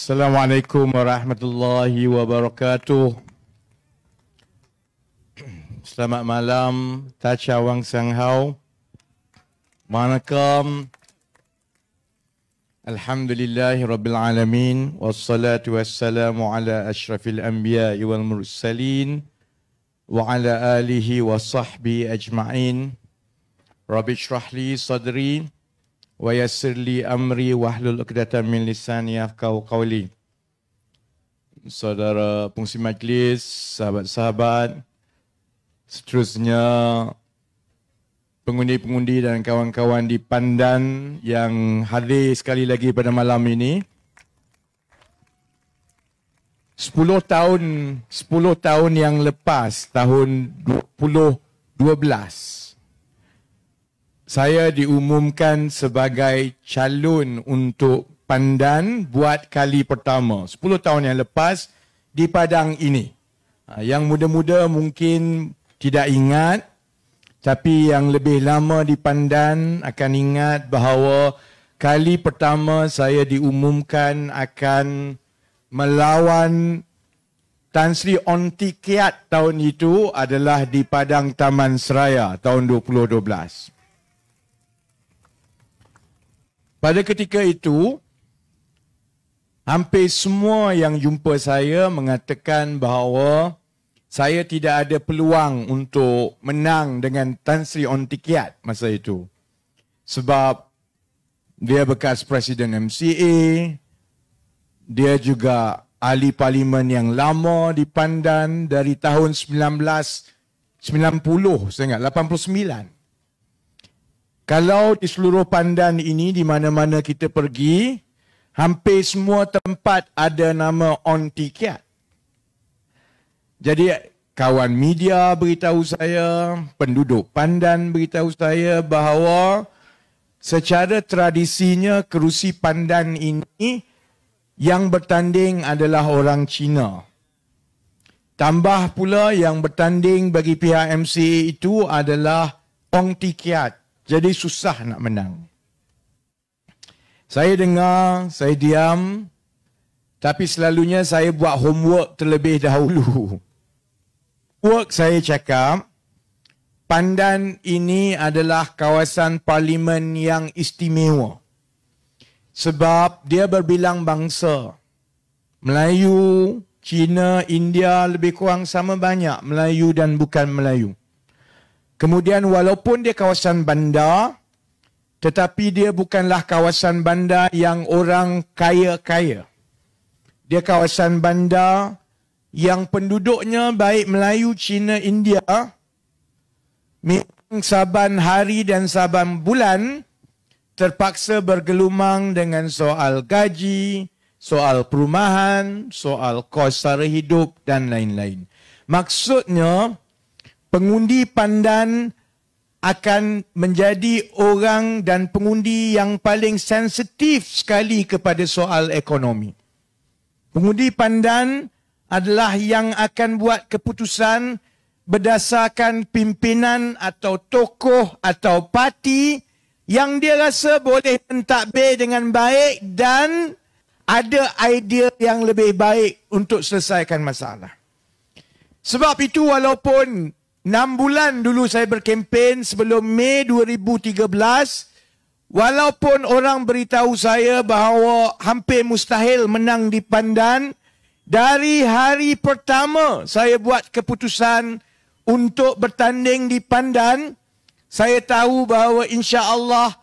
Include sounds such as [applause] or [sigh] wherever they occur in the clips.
السلام عليكم ورحمة الله وبركاته Selamat malam Tacha Wang Sanghao Manakam Alhamdulillahi Rabbil Alamin Wassalatu wassalamu ala ashrafil anbiya wal mursalin Wa ala alihi wa sahbihi ajma'in Rabbi shrah li sadri wa yassir li amri wahlul uqdatam min lisani yafqahu qawli Saudara Pungsi majlis, sahabat-sahabat, seterusnya pengundi-pengundi dan kawan-kawan di pandan yang hadir sekali lagi pada malam ini. Sepuluh tahun sepuluh tahun yang lepas tahun 2012 saya diumumkan sebagai calon untuk pandan buat kali pertama 10 tahun yang lepas di padang ini. Ha, yang muda-muda mungkin tidak ingat tapi yang lebih lama di pandan akan ingat bahawa kali pertama saya diumumkan akan melawan Tan Sri Onti Kiat tahun itu adalah di Padang Taman Seraya tahun 2012. Pada ketika itu, hampir semua yang jumpa saya mengatakan bahawa saya tidak ada peluang untuk menang dengan Tan Sri Ontikiat masa itu. Sebab dia bekas Presiden MCA, dia juga ahli parlimen yang lama di Pandan dari tahun 1990, saya ingat, 89. Kalau di seluruh pandan ini di mana-mana kita pergi, hampir semua tempat ada nama on tiket. Jadi kawan media beritahu saya, penduduk pandan beritahu saya bahawa secara tradisinya kerusi pandan ini yang bertanding adalah orang Cina. Tambah pula yang bertanding bagi pihak MCA itu adalah Ong Tikiat jadi susah nak menang. Saya dengar, saya diam, tapi selalunya saya buat homework terlebih dahulu. [laughs] Work saya cakap, pandan ini adalah kawasan parlimen yang istimewa. Sebab dia berbilang bangsa. Melayu, Cina, India lebih kurang sama banyak Melayu dan bukan Melayu. Kemudian walaupun dia kawasan bandar, tetapi dia bukanlah kawasan bandar yang orang kaya-kaya. Dia kawasan bandar yang penduduknya baik Melayu, Cina, India, memang saban hari dan saban bulan terpaksa bergelumang dengan soal gaji, soal perumahan, soal kos sara hidup dan lain-lain. Maksudnya, pengundi pandan akan menjadi orang dan pengundi yang paling sensitif sekali kepada soal ekonomi. Pengundi pandan adalah yang akan buat keputusan berdasarkan pimpinan atau tokoh atau parti yang dia rasa boleh mentadbir dengan baik dan ada idea yang lebih baik untuk selesaikan masalah. Sebab itu walaupun 6 bulan dulu saya berkempen sebelum Mei 2013 walaupun orang beritahu saya bahawa hampir mustahil menang di pandan dari hari pertama saya buat keputusan untuk bertanding di pandan saya tahu bahawa insya-Allah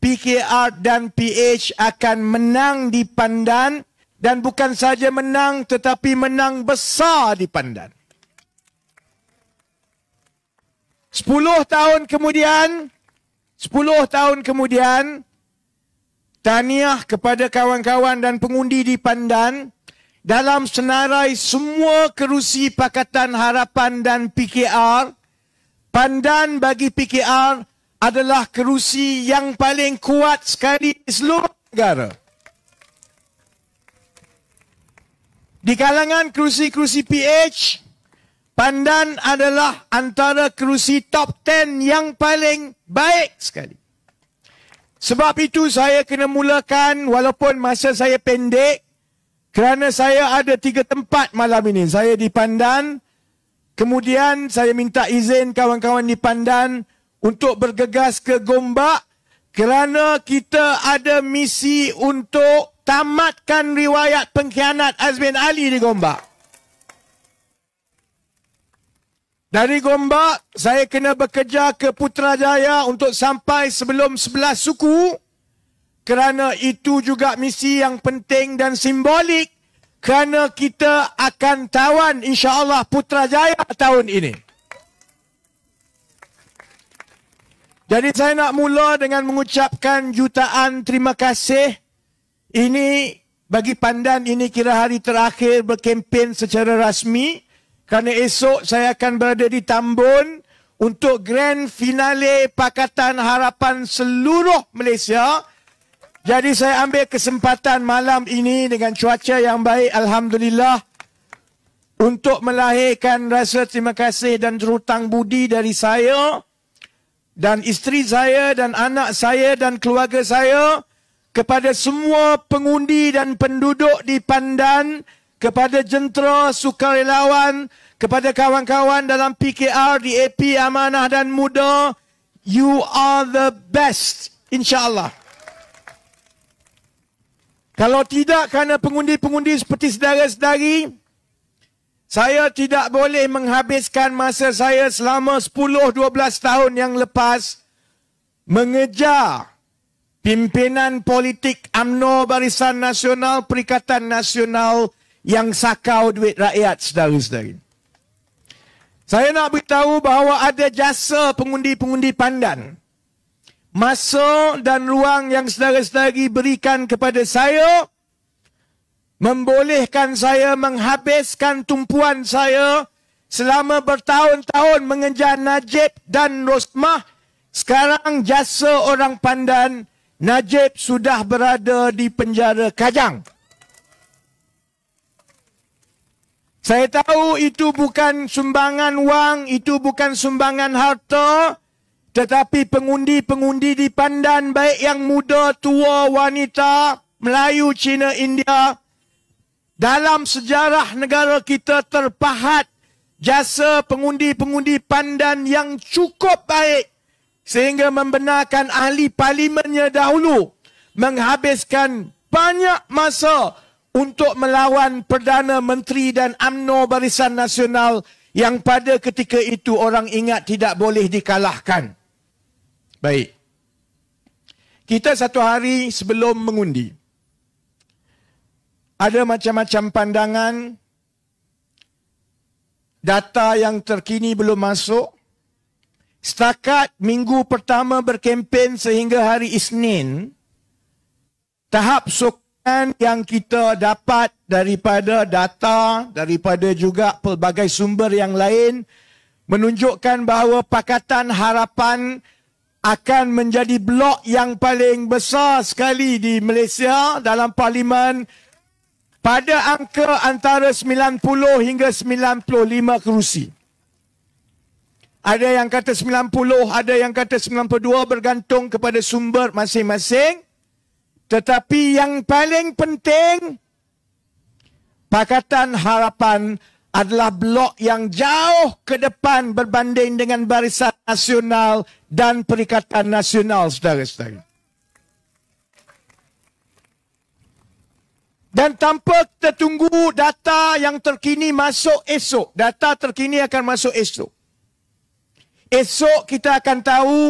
PKR dan PH akan menang di pandan dan bukan saja menang tetapi menang besar di pandan Sepuluh tahun kemudian sepuluh tahun kemudian taniah kepada kawan-kawan dan pengundi di Pandan dalam senarai semua kerusi Pakatan Harapan dan PKR Pandan bagi PKR adalah kerusi yang paling kuat sekali di seluruh negara. Di kalangan kerusi-kerusi PH, Pandan adalah antara kerusi top 10 yang paling baik sekali. Sebab itu saya kena mulakan walaupun masa saya pendek kerana saya ada tiga tempat malam ini. Saya di Pandan, kemudian saya minta izin kawan-kawan di Pandan untuk bergegas ke Gombak kerana kita ada misi untuk tamatkan riwayat pengkhianat Azmin Ali di Gombak. Dari Gombak, saya kena bekerja ke Putrajaya untuk sampai sebelum sebelah suku. Kerana itu juga misi yang penting dan simbolik. Kerana kita akan tawan insyaAllah Putrajaya tahun ini. Jadi saya nak mula dengan mengucapkan jutaan terima kasih. Ini bagi pandan ini kira hari terakhir berkempen secara rasmi kerana esok saya akan berada di Tambun untuk grand finale Pakatan Harapan seluruh Malaysia. Jadi saya ambil kesempatan malam ini dengan cuaca yang baik Alhamdulillah untuk melahirkan rasa terima kasih dan terhutang budi dari saya dan isteri saya dan anak saya dan keluarga saya kepada semua pengundi dan penduduk di Pandan kepada jentera sukarelawan, kepada kawan-kawan dalam PKR, DAP, Amanah dan Muda, you are the best. InsyaAllah. Kalau tidak kerana pengundi-pengundi seperti sedara-sedari, saya tidak boleh menghabiskan masa saya selama 10-12 tahun yang lepas mengejar pimpinan politik AMNO Barisan Nasional Perikatan Nasional Nasional yang sakau duit rakyat saudara-saudari. Saya nak beritahu bahawa ada jasa pengundi-pengundi pandan. masuk dan ruang yang saudara-saudari berikan kepada saya membolehkan saya menghabiskan tumpuan saya selama bertahun-tahun mengejar Najib dan Rosmah sekarang jasa orang pandan Najib sudah berada di penjara Kajang. Saya tahu itu bukan sumbangan wang, itu bukan sumbangan harta. Tetapi pengundi-pengundi di pandan baik yang muda, tua, wanita, Melayu, Cina, India. Dalam sejarah negara kita terpahat jasa pengundi-pengundi pandan yang cukup baik. Sehingga membenarkan ahli parlimennya dahulu menghabiskan banyak masa untuk melawan Perdana Menteri dan UMNO Barisan Nasional yang pada ketika itu orang ingat tidak boleh dikalahkan. Baik. Kita satu hari sebelum mengundi. Ada macam-macam pandangan. Data yang terkini belum masuk. Setakat minggu pertama berkempen sehingga hari Isnin, tahap sok dan yang kita dapat daripada data, daripada juga pelbagai sumber yang lain, menunjukkan bahawa Pakatan Harapan akan menjadi blok yang paling besar sekali di Malaysia dalam parlimen pada angka antara 90 hingga 95 kerusi. Ada yang kata 90, ada yang kata 92 bergantung kepada sumber masing-masing. Tetapi yang paling penting, Pakatan Harapan adalah blok yang jauh ke depan berbanding dengan Barisan Nasional dan Perikatan Nasional, saudara-saudara. Dan tanpa kita tunggu data yang terkini masuk esok, data terkini akan masuk esok. Esok kita akan tahu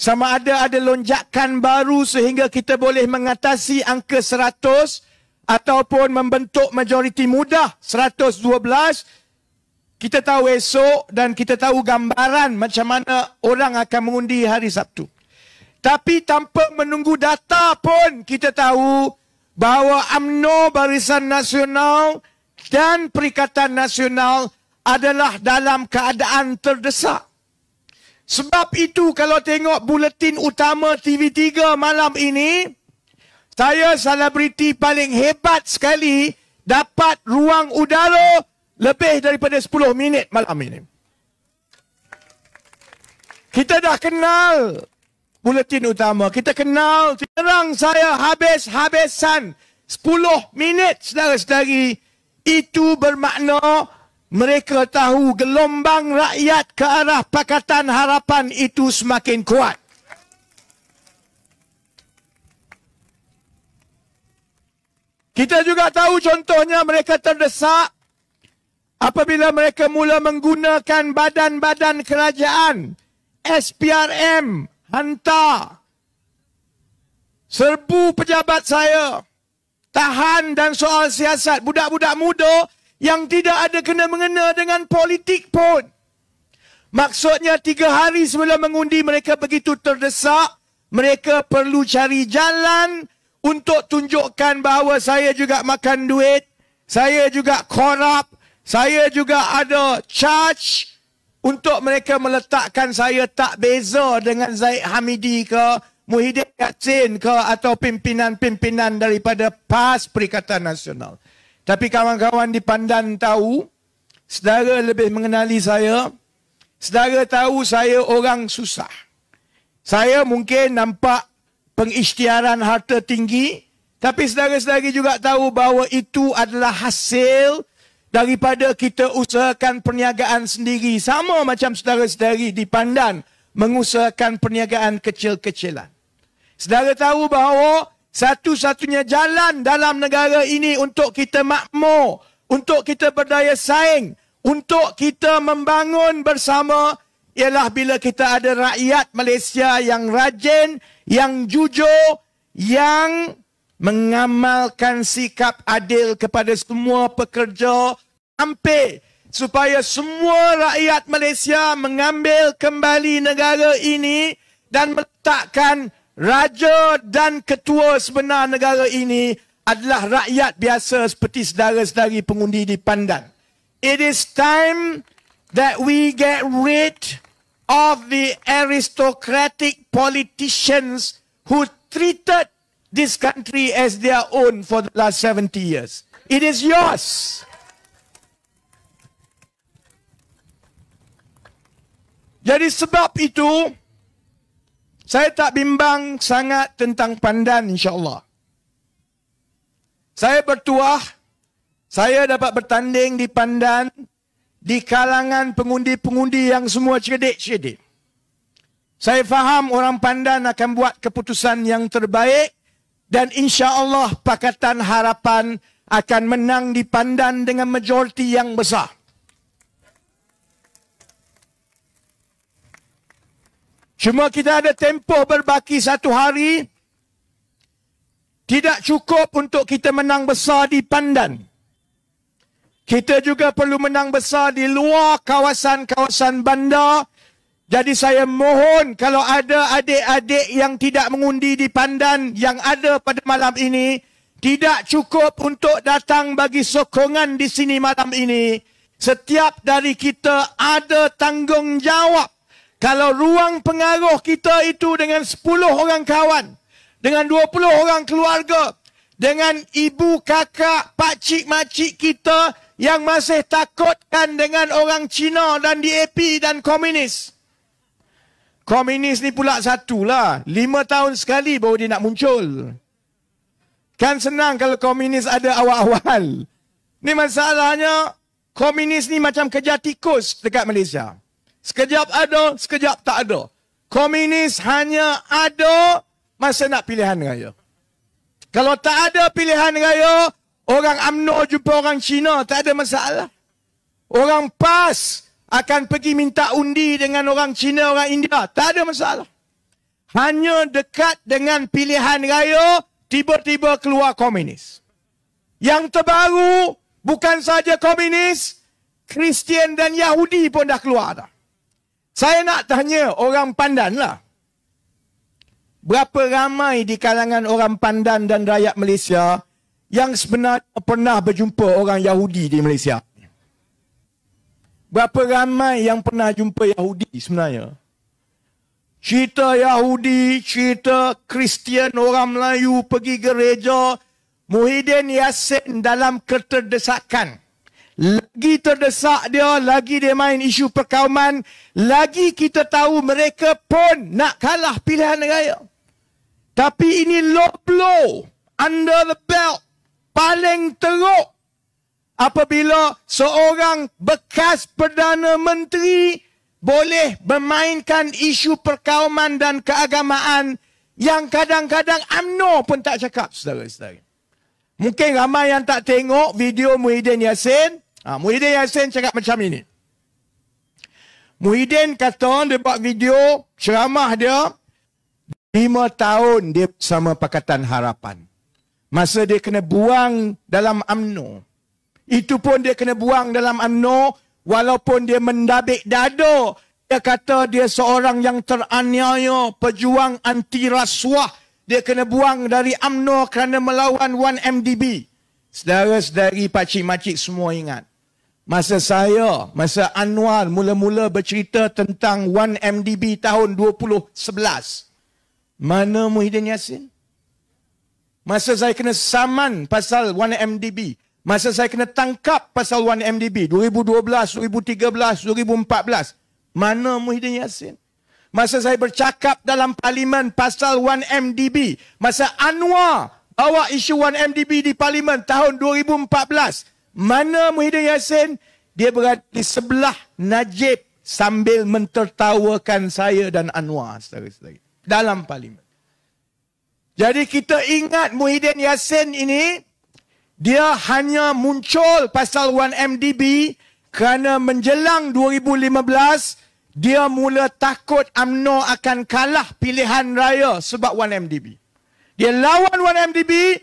sama ada ada lonjakan baru sehingga kita boleh mengatasi angka 100 ataupun membentuk majoriti mudah 112. Kita tahu esok dan kita tahu gambaran macam mana orang akan mengundi hari Sabtu. Tapi tanpa menunggu data pun kita tahu bahawa UMNO Barisan Nasional dan Perikatan Nasional adalah dalam keadaan terdesak. Sebab itu kalau tengok buletin utama TV3 malam ini, saya selebriti paling hebat sekali dapat ruang udara lebih daripada 10 minit malam ini. Kita dah kenal buletin utama. Kita kenal terang saya habis-habisan 10 minit saudara-saudari. Itu bermakna mereka tahu gelombang rakyat ke arah Pakatan Harapan itu semakin kuat. Kita juga tahu contohnya mereka terdesak apabila mereka mula menggunakan badan-badan kerajaan SPRM hantar serbu pejabat saya tahan dan soal siasat budak-budak muda yang tidak ada kena-mengena dengan politik pun. Maksudnya tiga hari sebelum mengundi mereka begitu terdesak, mereka perlu cari jalan untuk tunjukkan bahawa saya juga makan duit, saya juga korup, saya juga ada charge untuk mereka meletakkan saya tak beza dengan Zaid Hamidi ke, Muhyiddin Yassin ke atau pimpinan-pimpinan daripada PAS Perikatan Nasional. Tapi kawan-kawan di pandan tahu, saudara lebih mengenali saya, saudara tahu saya orang susah. Saya mungkin nampak pengisytiharan harta tinggi, tapi saudara-saudari juga tahu bahawa itu adalah hasil daripada kita usahakan perniagaan sendiri. Sama macam saudara-saudari di pandan mengusahakan perniagaan kecil-kecilan. Saudara tahu bahawa satu-satunya jalan dalam negara ini untuk kita makmur, untuk kita berdaya saing, untuk kita membangun bersama ialah bila kita ada rakyat Malaysia yang rajin, yang jujur, yang mengamalkan sikap adil kepada semua pekerja hampir supaya semua rakyat Malaysia mengambil kembali negara ini dan meletakkan Raja dan ketua sebenar negara ini adalah rakyat biasa seperti saudara-saudari pengundi di pandan. It is time that we get rid of the aristocratic politicians who treated this country as their own for the last 70 years. It is yours. Jadi sebab itu, saya tak bimbang sangat tentang pandan insyaAllah. Saya bertuah, saya dapat bertanding di pandan di kalangan pengundi-pengundi yang semua cedek-cedek. Saya faham orang pandan akan buat keputusan yang terbaik dan insyaAllah Pakatan Harapan akan menang di pandan dengan majoriti yang besar. Cuma kita ada tempoh berbaki satu hari. Tidak cukup untuk kita menang besar di pandan. Kita juga perlu menang besar di luar kawasan-kawasan bandar. Jadi saya mohon kalau ada adik-adik yang tidak mengundi di pandan yang ada pada malam ini. Tidak cukup untuk datang bagi sokongan di sini malam ini. Setiap dari kita ada tanggungjawab kalau ruang pengaruh kita itu dengan 10 orang kawan, dengan 20 orang keluarga, dengan ibu kakak, pak cik kita yang masih takutkan dengan orang Cina dan DAP dan komunis. Komunis ni pula satulah. Lima tahun sekali baru dia nak muncul. Kan senang kalau komunis ada awal-awal. Ni masalahnya, komunis ni macam kejar tikus dekat Malaysia. Sekejap ada, sekejap tak ada. Komunis hanya ada masa nak pilihan raya. Kalau tak ada pilihan raya, orang UMNO jumpa orang Cina, tak ada masalah. Orang PAS akan pergi minta undi dengan orang Cina, orang India, tak ada masalah. Hanya dekat dengan pilihan raya, tiba-tiba keluar komunis. Yang terbaru, bukan saja komunis, Kristian dan Yahudi pun dah keluar dah. Saya nak tanya orang pandan lah. Berapa ramai di kalangan orang pandan dan rakyat Malaysia yang sebenarnya pernah berjumpa orang Yahudi di Malaysia? Berapa ramai yang pernah jumpa Yahudi sebenarnya? Cerita Yahudi, cerita Kristian, orang Melayu pergi gereja. Muhyiddin Yassin dalam keterdesakan lagi terdesak dia, lagi dia main isu perkauman, lagi kita tahu mereka pun nak kalah pilihan raya. Tapi ini low blow, under the belt, paling teruk apabila seorang bekas Perdana Menteri boleh memainkan isu perkauman dan keagamaan yang kadang-kadang UMNO pun tak cakap, saudara-saudara. Mungkin ramai yang tak tengok video Muhyiddin Yassin, Ha, Muhyiddin Yassin cakap macam ini. Muhyiddin kata dia buat video ceramah dia. Lima tahun dia bersama Pakatan Harapan. Masa dia kena buang dalam UMNO. Itu pun dia kena buang dalam UMNO. Walaupun dia mendabik dada. Dia kata dia seorang yang teraniaya pejuang anti rasuah. Dia kena buang dari UMNO kerana melawan 1MDB. Saudara-saudari pakcik-makcik semua ingat. Masa saya, masa Anwar mula-mula bercerita tentang 1MDB tahun 2011. Mana Muhyiddin Yassin? Masa saya kena saman pasal 1MDB. Masa saya kena tangkap pasal 1MDB. 2012, 2013, 2014. Mana Muhyiddin Yassin? Masa saya bercakap dalam parlimen pasal 1MDB. Masa Anwar bawa isu 1MDB di parlimen tahun 2014. Mana Muhyiddin Yassin? Dia berada di sebelah Najib sambil mentertawakan saya dan Anwar saudara-saudari. Dalam parlimen. Jadi kita ingat Muhyiddin Yassin ini, dia hanya muncul pasal 1MDB kerana menjelang 2015, dia mula takut AMNO akan kalah pilihan raya sebab 1MDB. Dia lawan 1MDB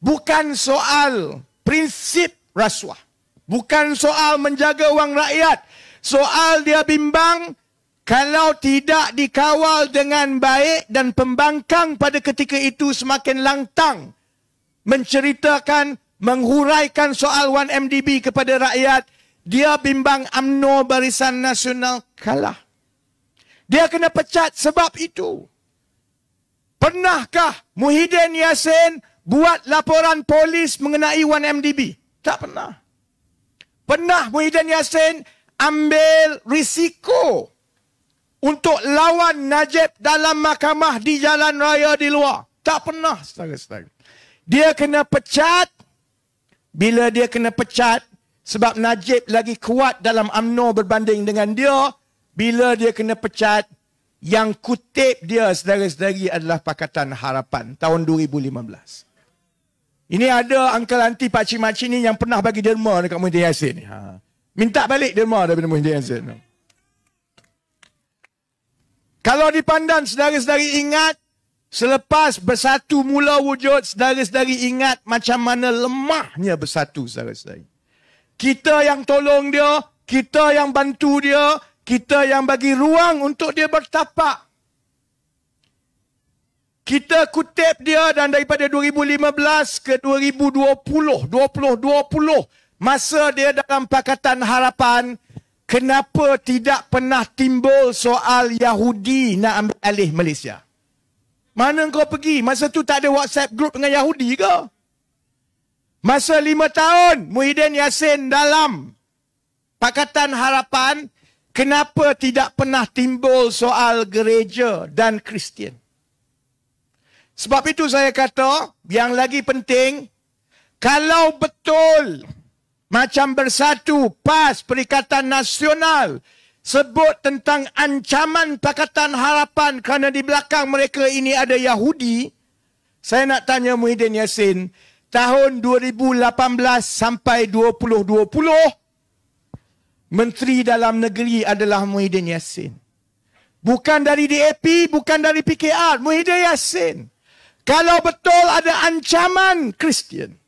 bukan soal prinsip rasuah. Bukan soal menjaga wang rakyat. Soal dia bimbang kalau tidak dikawal dengan baik dan pembangkang pada ketika itu semakin lantang menceritakan, menghuraikan soal 1MDB kepada rakyat, dia bimbang AMNO Barisan Nasional kalah. Dia kena pecat sebab itu. Pernahkah Muhyiddin Yassin buat laporan polis mengenai 1MDB? Tak pernah. Pernah Muhyiddin Yassin ambil risiko untuk lawan Najib dalam mahkamah di jalan raya di luar. Tak pernah. Setara-setara. Dia kena pecat. Bila dia kena pecat, sebab Najib lagi kuat dalam UMNO berbanding dengan dia, bila dia kena pecat, yang kutip dia sedari-sedari adalah Pakatan Harapan tahun 2015. Ini ada uncle auntie pakcik makcik ni yang pernah bagi derma dekat Muhyiddin Yassin ni. Ha. Minta balik derma daripada Muhyiddin Yassin. Ha. Kalau dipandang sedari-sedari ingat, selepas bersatu mula wujud, sedari-sedari ingat macam mana lemahnya bersatu sedari-sedari. Kita yang tolong dia, kita yang bantu dia, kita yang bagi ruang untuk dia bertapak kita kutip dia dan daripada 2015 ke 2020, 2020, masa dia dalam Pakatan Harapan, kenapa tidak pernah timbul soal Yahudi nak ambil alih Malaysia? Mana kau pergi? Masa tu tak ada WhatsApp group dengan Yahudi ke? Masa lima tahun, Muhyiddin Yassin dalam Pakatan Harapan, kenapa tidak pernah timbul soal gereja dan Kristian? Sebab itu saya kata yang lagi penting kalau betul macam bersatu PAS Perikatan Nasional sebut tentang ancaman Pakatan Harapan kerana di belakang mereka ini ada Yahudi saya nak tanya Muhyiddin Yassin tahun 2018 sampai 2020 Menteri Dalam Negeri adalah Muhyiddin Yassin bukan dari DAP bukan dari PKR Muhyiddin Yassin kalau betul ada ancaman Kristian.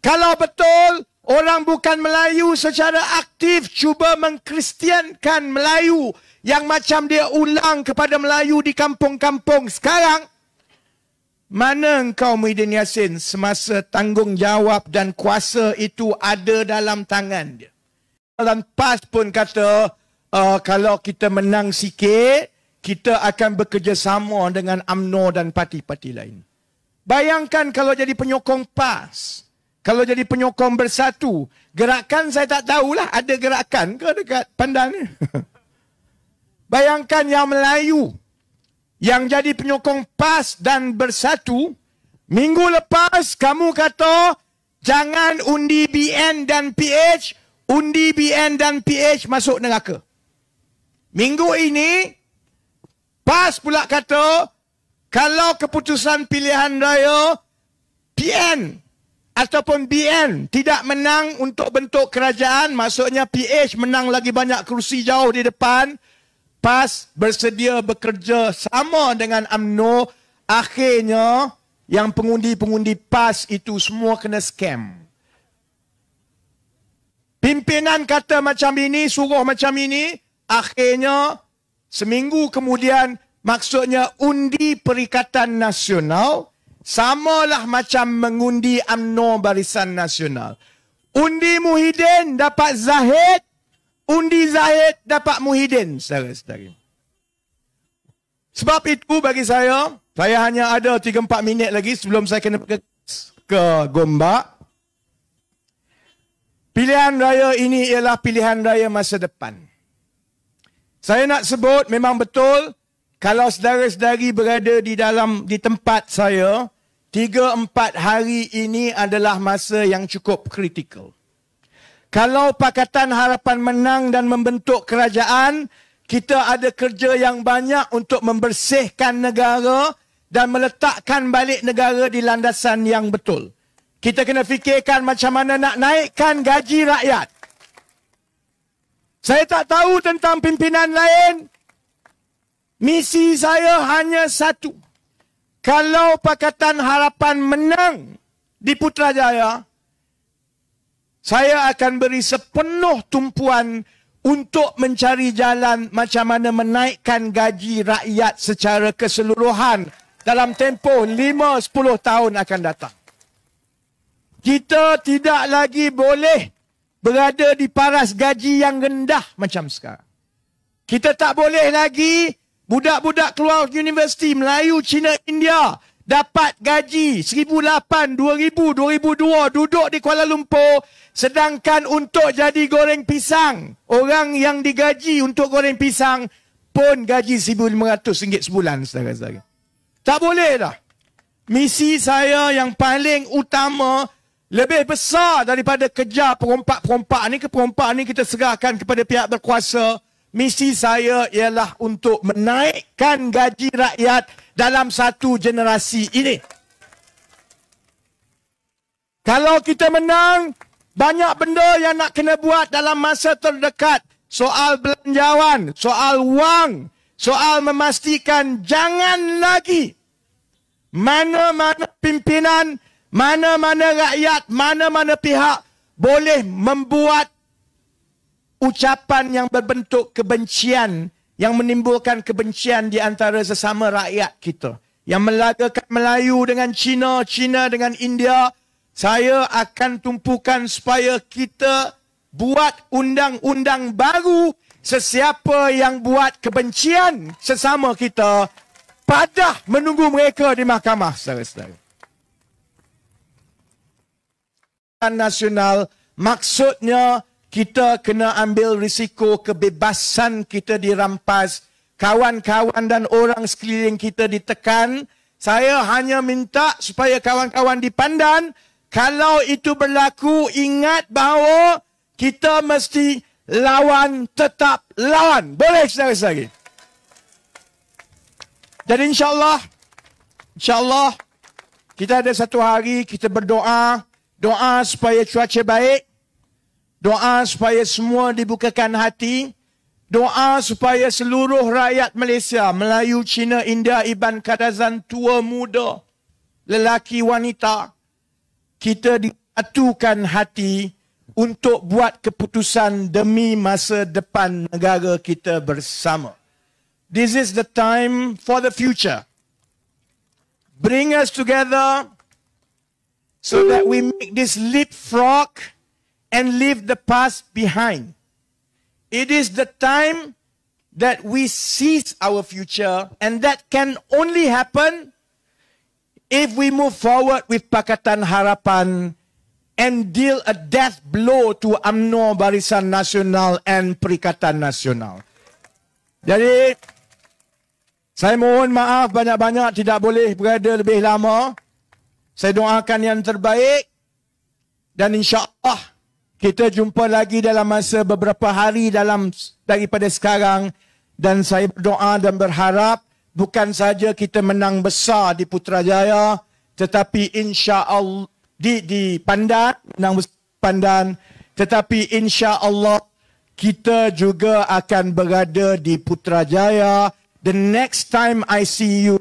Kalau betul orang bukan Melayu secara aktif cuba mengkristiankan Melayu yang macam dia ulang kepada Melayu di kampung-kampung sekarang. Mana engkau Muhyiddin Yassin semasa tanggungjawab dan kuasa itu ada dalam tangan dia. Dan PAS pun kata uh, kalau kita menang sikit kita akan bekerjasama dengan AMNO dan parti-parti lain. Bayangkan kalau jadi penyokong PAS. Kalau jadi penyokong bersatu. Gerakan saya tak tahulah ada gerakan ke dekat pandan ni. [laughs] Bayangkan yang Melayu. Yang jadi penyokong PAS dan bersatu. Minggu lepas kamu kata jangan undi BN dan PH. Undi BN dan PH masuk neraka. Minggu ini PAS pula kata kalau keputusan pilihan raya PN ataupun BN tidak menang untuk bentuk kerajaan, maksudnya PH menang lagi banyak kerusi jauh di depan, PAS bersedia bekerja sama dengan AMNO, akhirnya yang pengundi-pengundi PAS itu semua kena scam. Pimpinan kata macam ini, suruh macam ini, akhirnya seminggu kemudian maksudnya undi Perikatan Nasional samalah macam mengundi UMNO Barisan Nasional. Undi Muhyiddin dapat Zahid, undi Zahid dapat Muhyiddin, saudara-saudari. Sebab itu bagi saya, saya hanya ada 3-4 minit lagi sebelum saya kena ke, ke Gombak. Pilihan raya ini ialah pilihan raya masa depan. Saya nak sebut memang betul kalau saudara-saudari berada di dalam di tempat saya, tiga empat hari ini adalah masa yang cukup kritikal. Kalau Pakatan Harapan menang dan membentuk kerajaan, kita ada kerja yang banyak untuk membersihkan negara dan meletakkan balik negara di landasan yang betul. Kita kena fikirkan macam mana nak naikkan gaji rakyat. Saya tak tahu tentang pimpinan lain, Misi saya hanya satu. Kalau Pakatan Harapan menang di Putrajaya, saya akan beri sepenuh tumpuan untuk mencari jalan macam mana menaikkan gaji rakyat secara keseluruhan dalam tempoh 5-10 tahun akan datang. Kita tidak lagi boleh berada di paras gaji yang rendah macam sekarang. Kita tak boleh lagi budak-budak keluar universiti Melayu, Cina, India dapat gaji 1008, 2000, 2002 duduk di Kuala Lumpur sedangkan untuk jadi goreng pisang orang yang digaji untuk goreng pisang pun gaji RM1,500 sebulan saudara-saudara. Tak boleh dah. Misi saya yang paling utama lebih besar daripada kejar perompak-perompak ni ke perompak ni kita serahkan kepada pihak berkuasa misi saya ialah untuk menaikkan gaji rakyat dalam satu generasi ini. Kalau kita menang, banyak benda yang nak kena buat dalam masa terdekat. Soal belanjawan, soal wang, soal memastikan jangan lagi mana-mana pimpinan, mana-mana rakyat, mana-mana pihak boleh membuat ucapan yang berbentuk kebencian yang menimbulkan kebencian di antara sesama rakyat kita yang melagakan Melayu dengan Cina, Cina dengan India, saya akan tumpukan supaya kita buat undang-undang baru sesiapa yang buat kebencian sesama kita padah menunggu mereka di mahkamah saudara-saudara. Nasional maksudnya kita kena ambil risiko kebebasan kita dirampas, kawan-kawan dan orang sekeliling kita ditekan. Saya hanya minta supaya kawan-kawan dipandan, kalau itu berlaku, ingat bahawa kita mesti lawan tetap lawan. Boleh sekali lagi. Jadi insyaAllah, insyaAllah, kita ada satu hari kita berdoa, doa supaya cuaca baik, Doa supaya semua dibukakan hati. Doa supaya seluruh rakyat Malaysia, Melayu, Cina, India, Iban, Kadazan, tua, muda, lelaki, wanita, kita diatukan hati untuk buat keputusan demi masa depan negara kita bersama. This is the time for the future. Bring us together so that we make this leapfrog frog and leave the past behind. It is the time that we seize our future, and that can only happen if we move forward with Pakatan Harapan and deal a death blow to AMNO Barisan Nasional and Perikatan Nasional. Jadi, saya mohon maaf banyak-banyak tidak boleh berada lebih lama. Saya doakan yang terbaik dan insya Allah Kita jumpa lagi dalam masa beberapa hari dalam daripada sekarang dan saya berdoa dan berharap bukan saja kita menang besar di Putrajaya tetapi insya-Allah di di Pandan menang besar Pandan tetapi insya-Allah kita juga akan berada di Putrajaya the next time I see you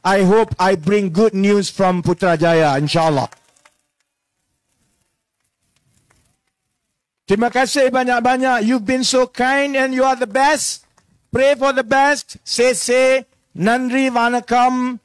I hope I bring good news from Putrajaya insya-Allah Terima kasih banyak-banyak. You've been so kind and you are the best. Pray for the best. Say, say, Nandri Vanakam.